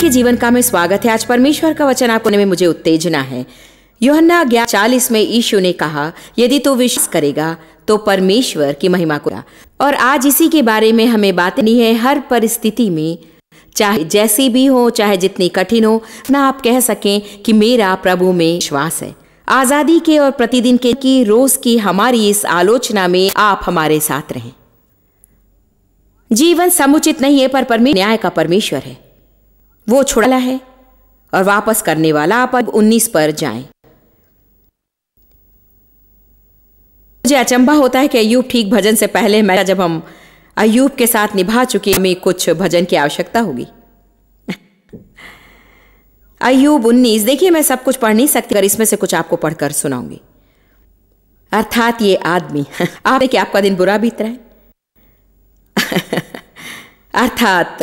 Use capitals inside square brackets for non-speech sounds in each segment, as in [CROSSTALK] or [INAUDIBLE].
के जीवन का में स्वागत है आज परमेश्वर का वचन आपको में मुझे उत्तेजना है योहन्ना ज्ञान चालीस में ईशु ने कहा यदि तू तो विश्वास करेगा तो परमेश्वर की महिमा को और आज इसी के बारे में हमें बात नहीं है हर परिस्थिति में चाहे जैसी भी हो चाहे जितनी कठिन हो ना आप कह सकें कि मेरा प्रभु में विश्वास है आजादी के और प्रतिदिन के की रोज की हमारी इस आलोचना में आप हमारे साथ रहें जीवन समुचित नहीं है पर परमेश्वर न्याय का परमेश्वर है वो छोड़ा है और वापस करने वाला आप अब उन्नीस पर जाएं। मुझे अचंबा होता है कि अयूब ठीक भजन से पहले मैं जब हम अयूब के साथ निभा चुके हमें कुछ भजन की आवश्यकता होगी [LAUGHS] अयूब उन्नीस देखिए मैं सब कुछ पढ़ नहीं सकती अगर इसमें से कुछ आपको पढ़कर सुनाऊंगी अर्थात ये आदमी [LAUGHS] आपने क्या आपका दिन बुरा बीत रहा है [LAUGHS] अर्थात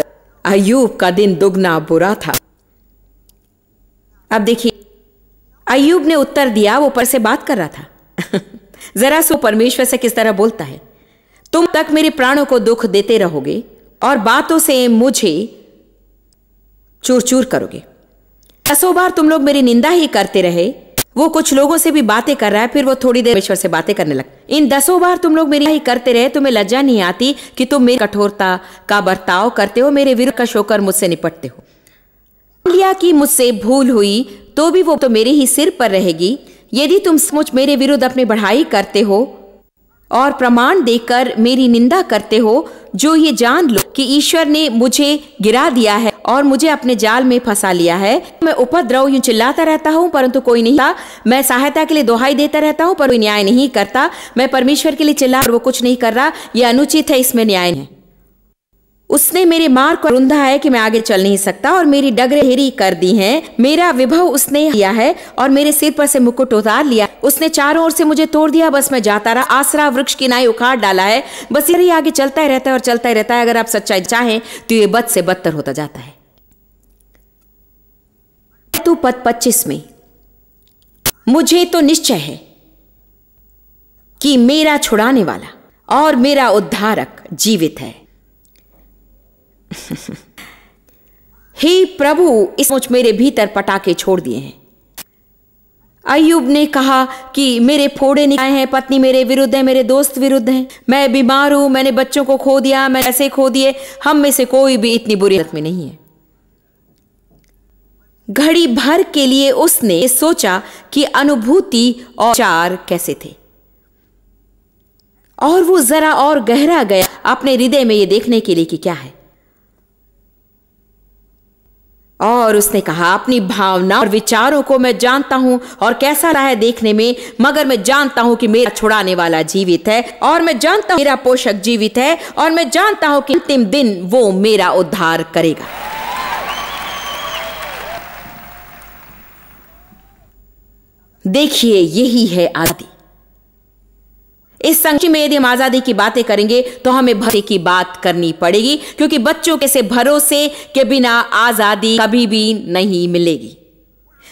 अयूब का दिन दुगना बुरा था अब देखिए अयूब ने उत्तर दिया वो पर से बात कर रहा था [LAUGHS] जरा सो परमेश्वर से किस तरह बोलता है तुम तक मेरे प्राणों को दुख देते रहोगे और बातों से मुझे चूर चूर करोगे दसों बार तुम लोग मेरी निंदा ही करते रहे वो कुछ लोगों से भी बातें कर रहा है फिर वो थोड़ी देर ईश्वर से बातें करने लगा इन दसों बार तुम लोग मेरी ही करते रहे तुम्हें लज्जा नहीं आती कि तुम मेरी कठोरता का बर्ताव करते हो मेरे विरुद्ध का शोकर मुझसे निपटते हो लिया कि मुझसे भूल हुई तो भी वो तो मेरे ही सिर पर रहेगी यदि तुम सचमुच मेरे विरुद्ध अपनी बढ़ाई करते हो और प्रमाण देकर मेरी निंदा करते हो जो ये जान लो कि ईश्वर ने मुझे गिरा दिया है और मुझे अपने जाल में फंसा लिया है मैं उपद्रव यूं चिल्लाता रहता हूँ परंतु कोई नहीं था मैं सहायता के लिए दोहाई देता रहता हूँ पर कोई न्याय नहीं करता मैं परमेश्वर के लिए चिल्ला और वो कुछ नहीं कर रहा यह अनुचित है इसमें न्याय है उसने मेरे मार्ग को रुंधा है कि मैं आगे चल नहीं सकता और मेरी डगरे हेरी कर दी हैं मेरा विभव उसने किया है और मेरे सिर पर से मुकुट उतार लिया उसने चारों ओर से मुझे तोड़ दिया बस मैं जाता रहा आसरा वृक्ष की नाई उखाड़ डाला है बस यही आगे चलता ही रहता है और चलता ही रहता है अगर आप सच्चाई चाहें तो ये बद से बदतर होता जाता है परंतु पद पच्चीस में मुझे तो निश्चय है कि मेरा छुड़ाने वाला और मेरा उद्धारक जीवित है [LAUGHS] हे प्रभु इस मुझ मेरे भीतर पटाखे छोड़ दिए हैं अयुब ने कहा कि मेरे फोड़े निकाय हैं पत्नी मेरे विरुद्ध है मेरे दोस्त विरुद्ध हैं मैं बीमार हूं मैंने बच्चों को खो दिया मैं ऐसे खो दिए हम में से कोई भी इतनी बुरी हालत में नहीं है घड़ी भर के लिए उसने सोचा कि अनुभूति और चार कैसे थे और वो जरा और गहरा गया अपने हृदय में ये देखने के लिए कि क्या है और उसने कहा अपनी भावना और विचारों को मैं जानता हूं और कैसा रहा है देखने में मगर मैं जानता हूं कि मेरा छुड़ाने वाला जीवित है और मैं जानता हूं मेरा पोषक जीवित है और मैं जानता हूं कि अंतिम दिन वो मेरा उद्धार करेगा देखिए यही है आजादी इस संक्षिप्त में यदि हम आजादी की बातें करेंगे तो हमें भरोसे की बात करनी पड़ेगी क्योंकि बच्चों के से भरोसे के बिना आजादी कभी भी नहीं मिलेगी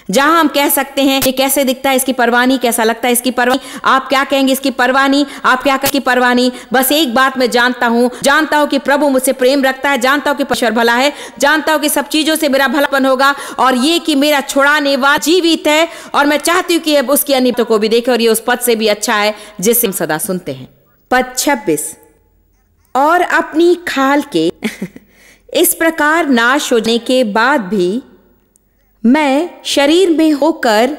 जहां हम कह सकते हैं ये कैसे दिखता है इसकी परवानी कैसा लगता है इसकी परवानी आप क्या कहेंगे इसकी परवानी आप क्या कहेंगे परवाह बस एक बात मैं जानता हूं जानता हूं कि प्रभु मुझसे प्रेम रखता है जानता हूं कि परमेश्वर भला है जानता हूं कि सब चीजों से मेरा भलापन होगा और ये कि मेरा छुड़ाने वाला जीवित है और मैं चाहती हूं कि अब उसकी अनित को भी देखे और ये उस पद से भी अच्छा है जिससे हम सदा सुनते हैं पद छब्बीस और अपनी खाल के [LAUGHS] इस प्रकार नाश होने के बाद भी मैं शरीर में होकर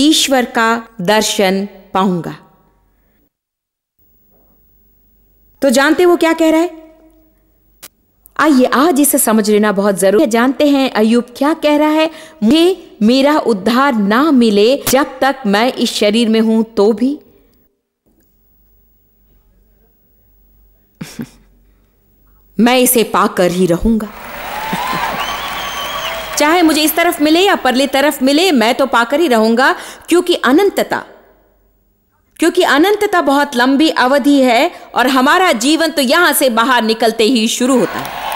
ईश्वर का दर्शन पाऊंगा तो जानते वो क्या कह रहा है आइए आज इसे समझ लेना बहुत जरूरी है जानते हैं अयुब क्या कह रहा है मुझे मेरा उद्धार ना मिले जब तक मैं इस शरीर में हूं तो भी [LAUGHS] मैं इसे पाकर ही रहूंगा चाहे मुझे इस तरफ मिले या परली तरफ मिले मैं तो पाकर ही रहूंगा क्योंकि अनंतता क्योंकि अनंतता बहुत लंबी अवधि है और हमारा जीवन तो यहां से बाहर निकलते ही शुरू होता है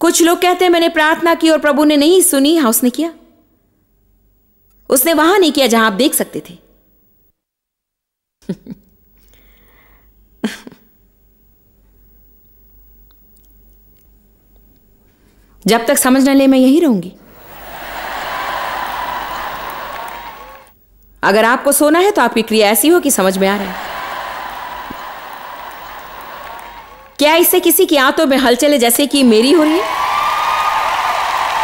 कुछ लोग कहते हैं मैंने प्रार्थना की और प्रभु ने नहीं सुनी हाँ उसने किया उसने वहां नहीं किया जहां आप देख सकते थे जब तक समझ न ले मैं यही रहूंगी अगर आपको सोना है तो आपकी क्रिया ऐसी हो कि समझ में आ रहा है क्या इससे किसी की आंतों में हलचले जैसे कि मेरी हो रही है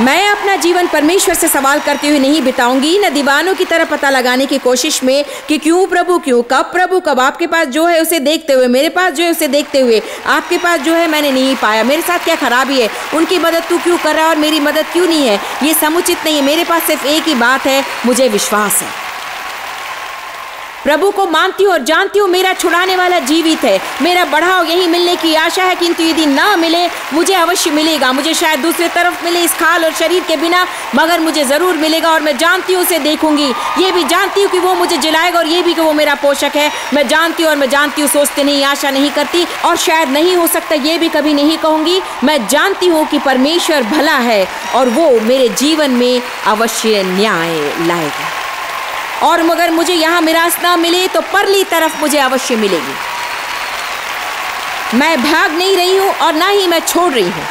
मैं अपना जीवन परमेश्वर से सवाल करते हुए नहीं बिताऊंगी न दीवानों की तरह पता लगाने की कोशिश में कि क्यों प्रभु क्यों कब प्रभु कब आपके पास जो है उसे देखते हुए मेरे पास जो है उसे देखते हुए आपके पास जो है मैंने नहीं पाया मेरे साथ क्या खराबी है उनकी मदद तू क्यों कर रहा है और मेरी मदद क्यों नहीं है ये समुचित नहीं है मेरे पास सिर्फ एक ही बात है मुझे विश्वास है प्रभु को मानती हूँ और जानती हूँ मेरा छुड़ाने वाला जीवित है मेरा बढ़ाव यही मिलने की आशा है किंतु यदि ना मिले मुझे अवश्य मिलेगा मुझे शायद दूसरे तरफ मिले इस खाल और शरीर के बिना मगर मुझे ज़रूर मिलेगा और मैं जानती हूँ उसे देखूंगी ये भी जानती हूँ कि वो मुझे जलाएगा और ये भी कि वो मेरा पोषक है मैं जानती हूँ और मैं जानती हूँ सोचते नहीं आशा नहीं करती और शायद नहीं हो सकता ये भी कभी नहीं कहूँगी मैं जानती हूँ कि परमेश्वर भला है और वो मेरे जीवन में अवश्य न्याय लाएगा और मगर मुझे यहाँ मिरास ना मिले तो परली तरफ मुझे अवश्य मिलेगी मैं भाग नहीं रही हूँ और ना ही मैं छोड़ रही हूँ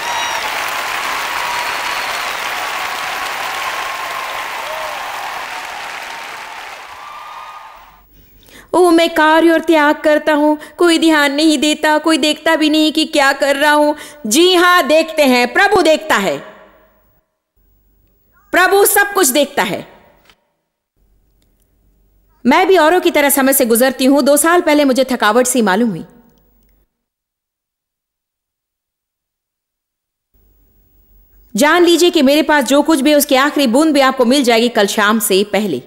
ओ मैं कार्य और त्याग करता हूँ कोई ध्यान नहीं देता कोई देखता भी नहीं कि क्या कर रहा हूँ जी हाँ देखते हैं प्रभु देखता है प्रभु सब कुछ देखता है मैं भी औरों की तरह समय से गुजरती हूं दो साल पहले मुझे थकावट सी मालूम हुई जान लीजिए कि मेरे पास जो कुछ भी उसकी आखिरी बूंद भी आपको मिल जाएगी कल शाम से पहले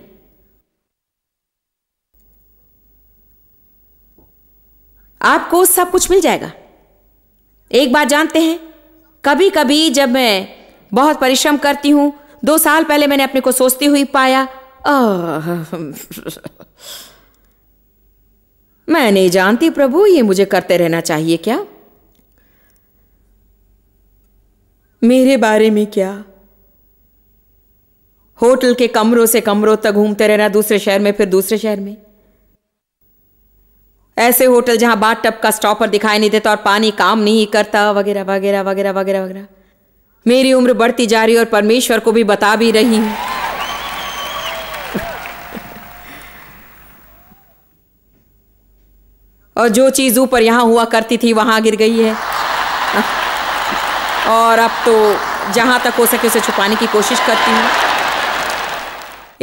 आपको सब कुछ मिल जाएगा एक बात जानते हैं कभी कभी जब मैं बहुत परिश्रम करती हूं दो साल पहले मैंने अपने को सोचती हुई पाया [LAUGHS] मैं नहीं जानती प्रभु ये मुझे करते रहना चाहिए क्या मेरे बारे में क्या होटल के कमरों से कमरों तक घूमते रहना दूसरे शहर में फिर दूसरे शहर में ऐसे होटल जहां बाथ टब का स्टॉपर दिखाई नहीं देता और पानी काम नहीं करता वगैरह वगैरह वगैरह वगैरह वगैरह मेरी उम्र बढ़ती जा रही और परमेश्वर को भी बता भी रही हूं और जो चीज़ ऊपर यहाँ हुआ करती थी वहाँ गिर गई है और अब तो जहाँ तक हो सके उसे छुपाने की कोशिश करती हूँ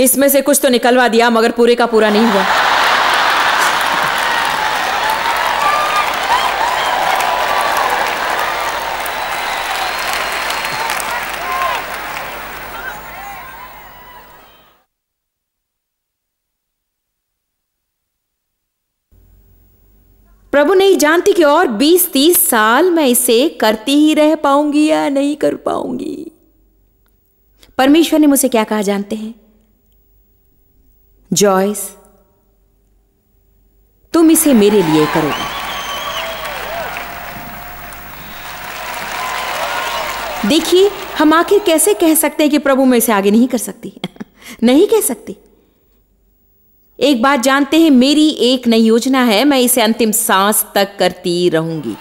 इसमें से कुछ तो निकलवा दिया मगर पूरे का पूरा नहीं हुआ प्रभु नहीं जानती कि और 20-30 साल मैं इसे करती ही रह पाऊंगी या नहीं कर पाऊंगी परमेश्वर ने मुझसे क्या कहा जानते हैं जॉयस तुम इसे मेरे लिए करोगे देखिए हम आखिर कैसे कह सकते हैं कि प्रभु मैं इसे आगे नहीं कर सकती [LAUGHS] नहीं कह सकती एक बात जानते हैं मेरी एक नई योजना है मैं इसे अंतिम सांस तक करती रहूंगी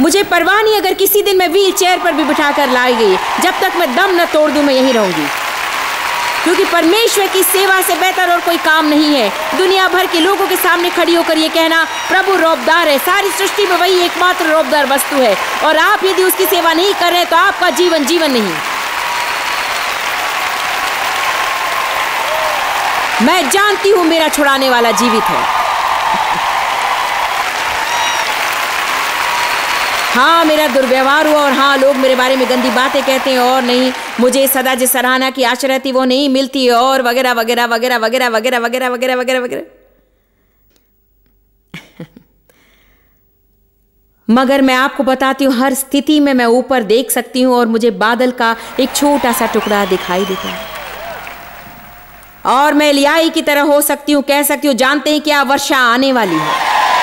मुझे परवाह नहीं अगर किसी दिन मैं व्हील चेयर पर भी बिठाकर लाई गई जब तक मैं दम न तोड़ दूं मैं यहीं रहूंगी क्योंकि परमेश्वर की सेवा से बेहतर और कोई काम नहीं है दुनिया भर के लोगों के सामने खड़ी होकर ये कहना प्रभु रौबदार है सारी सृष्टि में वही एकमात्र रौबदार वस्तु है और आप यदि उसकी सेवा नहीं कर रहे तो आपका जीवन जीवन नहीं मैं जानती हूं मेरा छुड़ाने वाला जीवित है हाँ मेरा दुर्व्यवहार हुआ और हाँ लोग मेरे बारे में गंदी बातें कहते हैं और नहीं मुझे सदा जिस सराहना की आशा रहती वो नहीं मिलती और वगैरह वगैरह वगैरह वगैरह वगैरह वगैरह वगैरह वगैरह वगैरह मगर मैं आपको बताती हूँ हर स्थिति में मैं ऊपर देख सकती हूँ और मुझे बादल का एक छोटा सा टुकड़ा दिखाई देता है और मैं लियाई की तरह हो सकती हूँ कह सकती हूँ जानते हैं क्या वर्षा आने वाली है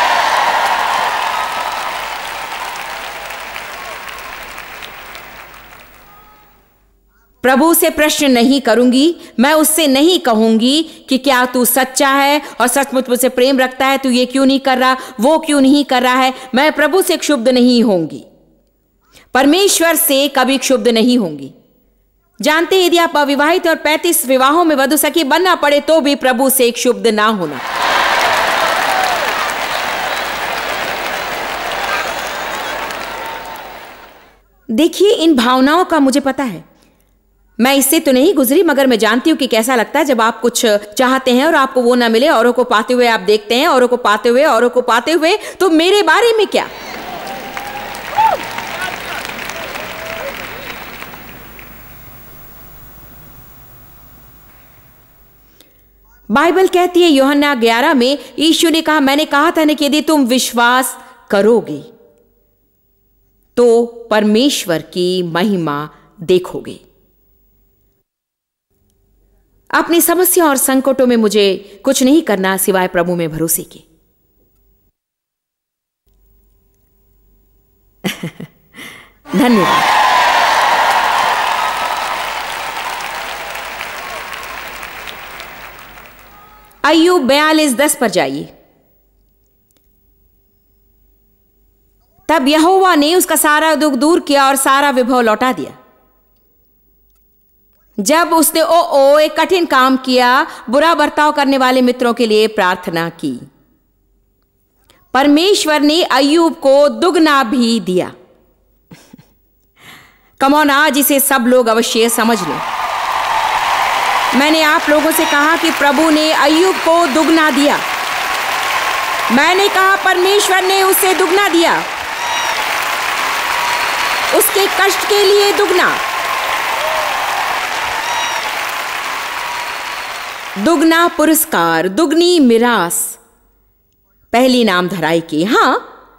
प्रभु से प्रश्न नहीं करूंगी मैं उससे नहीं कहूंगी कि क्या तू सच्चा है और सचमुच मुझसे प्रेम रखता है तू ये क्यों नहीं कर रहा वो क्यों नहीं कर रहा है मैं प्रभु से क्षुब्ध नहीं होंगी परमेश्वर से कभी क्षुब्ध नहीं होंगी जानते यदि आप अविवाहित और 35 विवाहों में वधु सखी बनना पड़े तो भी प्रभु से क्षुब्ध ना होना देखिए इन भावनाओं का मुझे पता है मैं इससे तो नहीं गुजरी मगर मैं जानती हूँ कि कैसा लगता है जब आप कुछ चाहते हैं और आपको वो ना मिले औरों को पाते हुए आप देखते हैं औरों को पाते हुए औरों को पाते हुए तो मेरे बारे में क्या बाइबल कहती है योहन्ना ग्यारह में यीशु ने कहा मैंने कहा था ना कि यदि तुम विश्वास करोगे तो परमेश्वर की महिमा देखोगे अपनी समस्या और संकटों में मुझे कुछ नहीं करना सिवाय प्रभु में भरोसे के [LAUGHS] धन्यवाद आयु बयालीस दस पर जाइए तब यहोवा ने उसका सारा दुख दूर किया और सारा विभव लौटा दिया जब उसने ओ ओ एक कठिन काम किया बुरा बर्ताव करने वाले मित्रों के लिए प्रार्थना की परमेश्वर ने अयूब को दुगना भी दिया कमौन आज इसे सब लोग अवश्य समझ लें मैंने आप लोगों से कहा कि प्रभु ने अयूब को दुगना दिया मैंने कहा परमेश्वर ने उसे दुगना दिया उसके कष्ट के लिए दुगना दुगना पुरस्कार दुगनी मिरास पहली नाम धराई की हाँ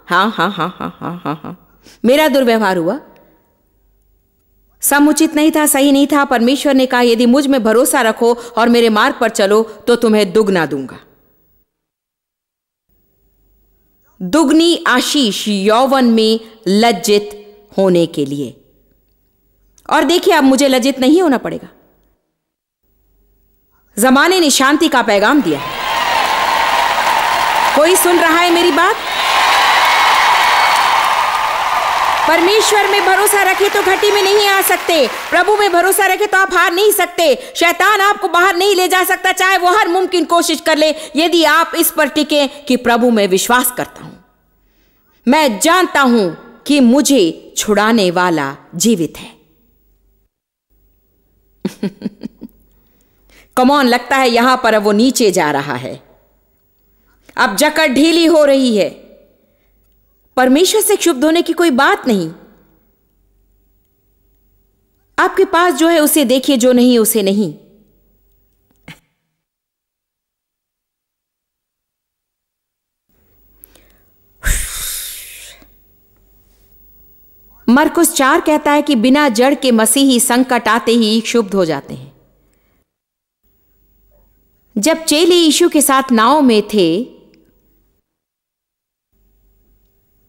हाँ हाँ हाँ हाँ हाँ हाँ हाँ मेरा दुर्व्यवहार हुआ समुचित नहीं था सही नहीं था परमेश्वर ने कहा यदि मुझ में भरोसा रखो और मेरे मार्ग पर चलो तो तुम्हें दुगना दूंगा दुगनी आशीष यौवन में लज्जित होने के लिए और देखिए अब मुझे लज्जित नहीं होना पड़ेगा जमाने ने शांति का पैगाम दिया कोई सुन रहा है मेरी बात परमेश्वर में भरोसा रखे तो घटी में नहीं आ सकते प्रभु में भरोसा रखे तो आप हार नहीं सकते शैतान आपको बाहर नहीं ले जा सकता चाहे वो हर मुमकिन कोशिश कर ले यदि आप इस पर टिके कि प्रभु में विश्वास करता हूं मैं जानता हूं कि मुझे छुड़ाने वाला जीवित है [LAUGHS] कमौन लगता है यहां पर वो नीचे जा रहा है अब जकड़ ढीली हो रही है परमेश्वर से क्षुब्ध होने की कोई बात नहीं आपके पास जो है उसे देखिए जो नहीं उसे नहीं मरकुस चार कहता है कि बिना जड़ के मसीही संकट आते ही क्षुब्ध हो जाते हैं जब चेले यीशु के साथ नाव में थे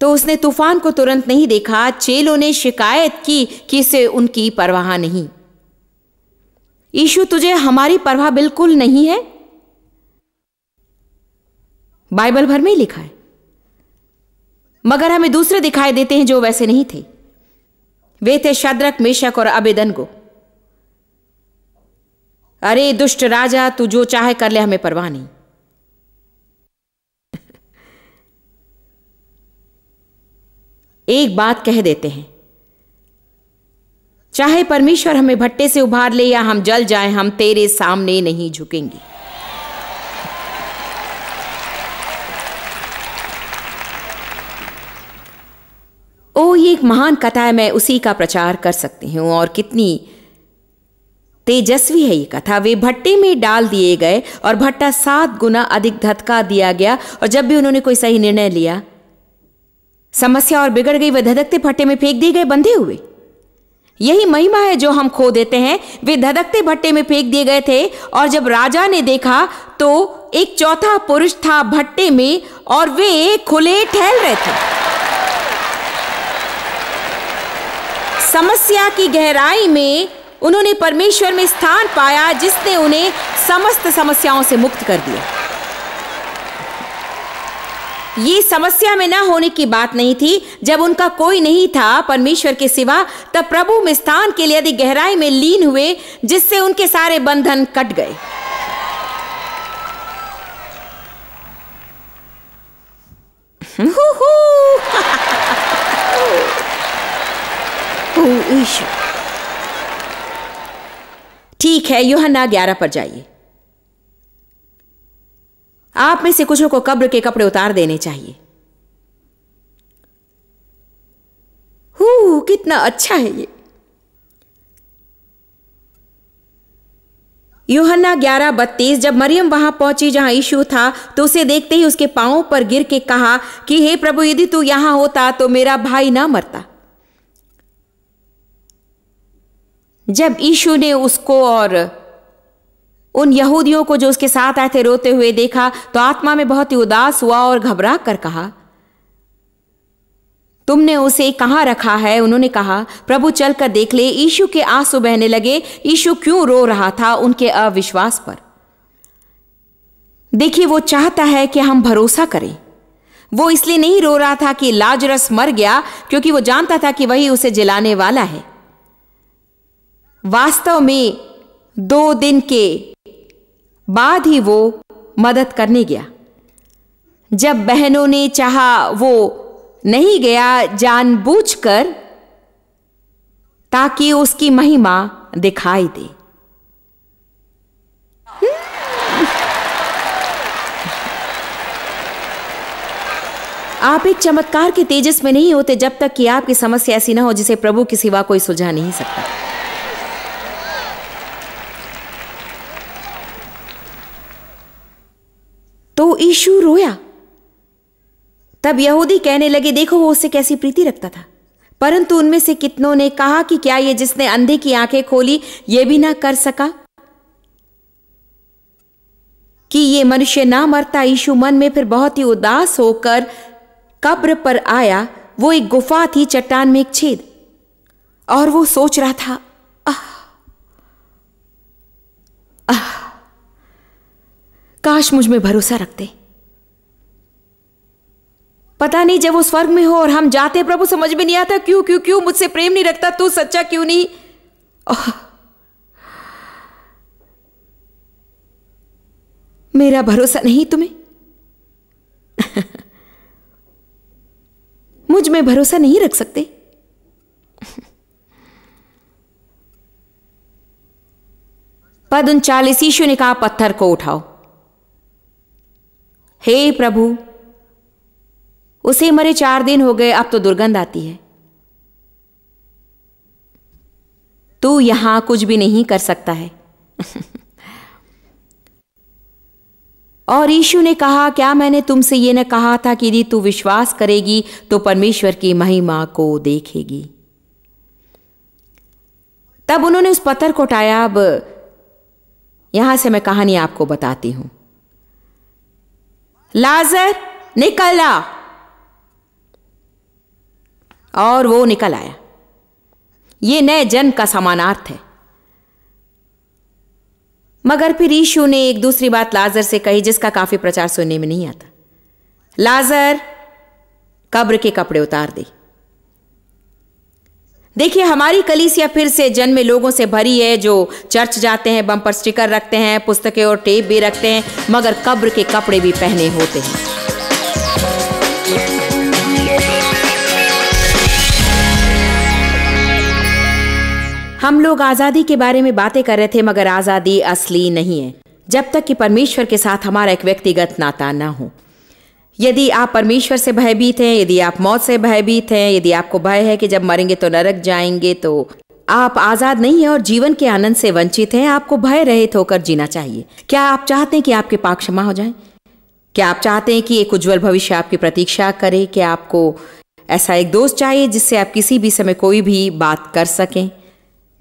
तो उसने तूफान को तुरंत नहीं देखा चेलों ने शिकायत की कि इसे उनकी परवाह नहीं यीशु तुझे हमारी परवाह बिल्कुल नहीं है बाइबल भर में ही लिखा है मगर हमें दूसरे दिखाई देते हैं जो वैसे नहीं थे वे थे शद्रक मेशक और को अरे दुष्ट राजा तू जो चाहे कर ले हमें परवाह नहीं [LAUGHS] एक बात कह देते हैं चाहे परमेश्वर हमें भट्टे से उभार ले या हम जल जाए हम तेरे सामने नहीं झुकेंगे [LAUGHS] ओ ये एक महान कथा है मैं उसी का प्रचार कर सकती हूं और कितनी तेजस्वी है ये कथा वे भट्टे में डाल दिए गए और भट्टा सात गुना अधिक धतका दिया गया और जब भी उन्होंने कोई सही निर्णय लिया समस्या और बिगड़ गई वे धधकते भट्टे में फेंक दिए गए बंधे हुए यही महिमा है जो हम खो देते हैं वे धधकते भट्टे में फेंक दिए गए थे और जब राजा ने देखा तो एक चौथा पुरुष था भट्टे में और वे खुले ठहल रहे थे समस्या की गहराई में उन्होंने परमेश्वर में स्थान पाया जिसने उन्हें समस्त समस्याओं से मुक्त कर दिया ये समस्या में न होने की बात नहीं थी जब उनका कोई नहीं था परमेश्वर के सिवा तब प्रभु में स्थान के लिए यदि गहराई में लीन हुए जिससे उनके सारे बंधन कट गए [LAUGHS] ईश्वर ठीक है योहन्ना ग्यारह पर जाइए आप में से कुछ को कब्र के कपड़े उतार देने चाहिए हु कितना अच्छा है ये योहन्ना ग्यारह बत्तीस जब मरियम वहां पहुंची जहां यीशु था तो उसे देखते ही उसके पांव पर गिर के कहा कि हे प्रभु यदि तू यहां होता तो मेरा भाई ना मरता जब यीशु ने उसको और उन यहूदियों को जो उसके साथ आए थे रोते हुए देखा तो आत्मा में बहुत ही उदास हुआ और घबरा कर कहा तुमने उसे कहाँ रखा है उन्होंने कहा प्रभु चल कर देख ले ईशु के आंसू बहने लगे ईशु क्यों रो रहा था उनके अविश्वास पर देखिए वो चाहता है कि हम भरोसा करें वो इसलिए नहीं रो रहा था कि लाजरस मर गया क्योंकि वो जानता था कि वही उसे जलाने वाला है वास्तव में दो दिन के बाद ही वो मदद करने गया जब बहनों ने चाहा वो नहीं गया जानबूझकर ताकि उसकी महिमा दिखाई दे हम्म। आप एक चमत्कार के तेजस में नहीं होते जब तक कि आपकी समस्या ऐसी ना हो जिसे प्रभु की सिवा कोई सुलझा नहीं सकता तो ईशु रोया तब यहूदी कहने लगे देखो वो उससे कैसी प्रीति रखता था परंतु उनमें से कितनों ने कहा कि क्या ये जिसने अंधे की आंखें खोली ये भी ना कर सका कि ये मनुष्य ना मरता यीशु मन में फिर बहुत ही उदास होकर कब्र पर आया वो एक गुफा थी चट्टान में एक छेद और वो सोच रहा था काश मुझ में भरोसा रखते पता नहीं जब वो स्वर्ग में हो और हम जाते प्रभु समझ में नहीं आता क्यों क्यों क्यों मुझसे प्रेम नहीं रखता तू सच्चा क्यों नहीं ओह, मेरा भरोसा नहीं तुम्हें [LAUGHS] मुझ में भरोसा नहीं रख सकते पद उनचालीस ईशु ने कहा पत्थर को उठाओ हे प्रभु उसे मरे चार दिन हो गए अब तो दुर्गंध आती है तू यहां कुछ भी नहीं कर सकता है [LAUGHS] और यीशु ने कहा क्या मैंने तुमसे ये न कहा था कि यदि तू विश्वास करेगी तो परमेश्वर की महिमा को देखेगी तब उन्होंने उस पत्थर को उठाया अब यहां से मैं कहानी आपको बताती हूं लाजर निकल आ और वो निकल आया ये नए जन्म का समानार्थ है मगर फिर ईशु ने एक दूसरी बात लाजर से कही जिसका काफी प्रचार सुनने में नहीं आता लाजर कब्र के कपड़े उतार दी देखिए हमारी कलीसिया फिर से जन्मे लोगों से भरी है जो चर्च जाते हैं बम्पर स्टिकर रखते हैं पुस्तकें और टेप भी रखते हैं मगर कब्र के कपड़े भी पहने होते हैं हम लोग आज़ादी के बारे में बातें कर रहे थे मगर आज़ादी असली नहीं है जब तक कि परमेश्वर के साथ हमारा एक व्यक्तिगत नाता ना हो यदि आप परमेश्वर से भयभीत हैं यदि आप मौत से भयभीत हैं यदि आपको भय है कि जब मरेंगे तो नरक जाएंगे तो आप आजाद नहीं है और जीवन के आनंद से वंचित हैं आपको भय रहित होकर जीना चाहिए क्या आप चाहते हैं कि आपके पाप क्षमा हो जाए क्या आप चाहते हैं कि एक उज्जवल भविष्य आपकी प्रतीक्षा करे क्या आपको ऐसा एक दोस्त चाहिए जिससे आप किसी भी समय कोई भी बात कर सकें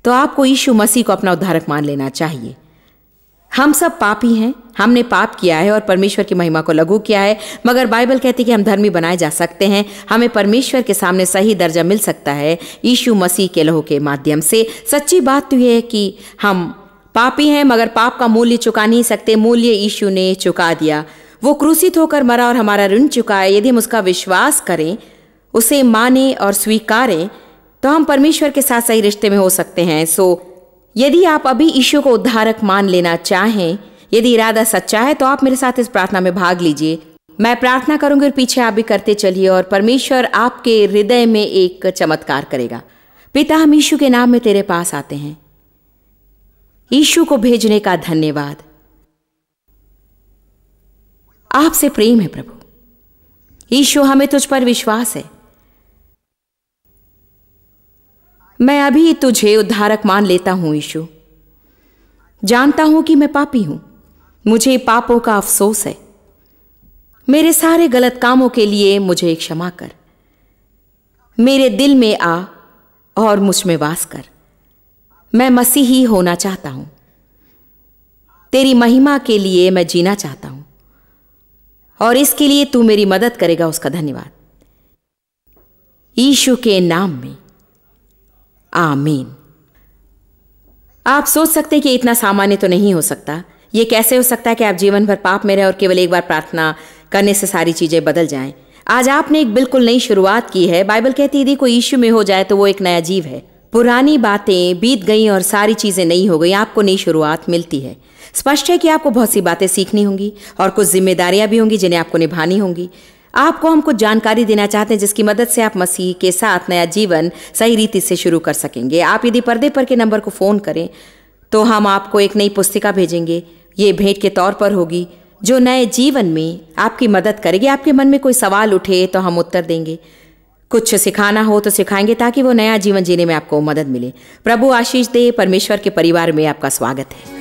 तो आपको यीशु मसीह को अपना उद्धारक मान लेना चाहिए हम सब पापी हैं हमने पाप किया है और परमेश्वर की महिमा को लघु किया है मगर बाइबल कहती है कि हम धर्मी बनाए जा सकते हैं हमें परमेश्वर के सामने सही दर्जा मिल सकता है यीशु मसीह के लहू के माध्यम से सच्ची बात तो यह है कि हम पापी हैं मगर पाप का मूल्य चुका नहीं सकते मूल्य यीशु ने चुका दिया वो क्रूसित होकर मरा और हमारा ऋण चुकाए यदि हम उसका विश्वास करें उसे माने और स्वीकारें तो हम परमेश्वर के साथ सही रिश्ते में हो सकते हैं सो यदि आप अभी ईशु को उद्धारक मान लेना चाहें यदि इरादा सच्चा है तो आप मेरे साथ इस प्रार्थना में भाग लीजिए मैं प्रार्थना करूंगी और पीछे आप भी करते चलिए और परमेश्वर आपके हृदय में एक चमत्कार करेगा पिता हम ईशु के नाम में तेरे पास आते हैं ईशु को भेजने का धन्यवाद आपसे प्रेम है प्रभु ईशु हमें तुझ पर विश्वास है मैं अभी तुझे उद्धारक मान लेता हूं यीशु जानता हूं कि मैं पापी हूं मुझे पापों का अफसोस है मेरे सारे गलत कामों के लिए मुझे क्षमा कर मेरे दिल में आ और मुझ में वास कर मैं मसीही होना चाहता हूं तेरी महिमा के लिए मैं जीना चाहता हूं और इसके लिए तू मेरी मदद करेगा उसका धन्यवाद ईशु के नाम में आमीन आप सोच सकते कि इतना सामान्य तो नहीं हो सकता ये कैसे हो सकता है कि आप जीवन भर पाप में रहें और केवल एक बार प्रार्थना करने से सारी चीज़ें बदल जाएं आज आपने एक बिल्कुल नई शुरुआत की है बाइबल कहती है यदि कोई ईश्यू में हो जाए तो वो एक नया जीव है पुरानी बातें बीत गई और सारी चीज़ें नई हो गई आपको नई शुरुआत मिलती है स्पष्ट है कि आपको बहुत सी बातें सीखनी होंगी और कुछ जिम्मेदारियां भी होंगी जिन्हें आपको निभानी होंगी आपको हम कुछ जानकारी देना चाहते हैं जिसकी मदद से आप मसीह के साथ नया जीवन सही रीति से शुरू कर सकेंगे आप यदि पर्दे पर के नंबर को फ़ोन करें तो हम आपको एक नई पुस्तिका भेजेंगे ये भेंट के तौर पर होगी जो नए जीवन में आपकी मदद करेगी आपके मन में कोई सवाल उठे तो हम उत्तर देंगे कुछ सिखाना हो तो सिखाएंगे ताकि वो नया जीवन जीने में आपको मदद मिले प्रभु आशीष दे परमेश्वर के परिवार में आपका स्वागत है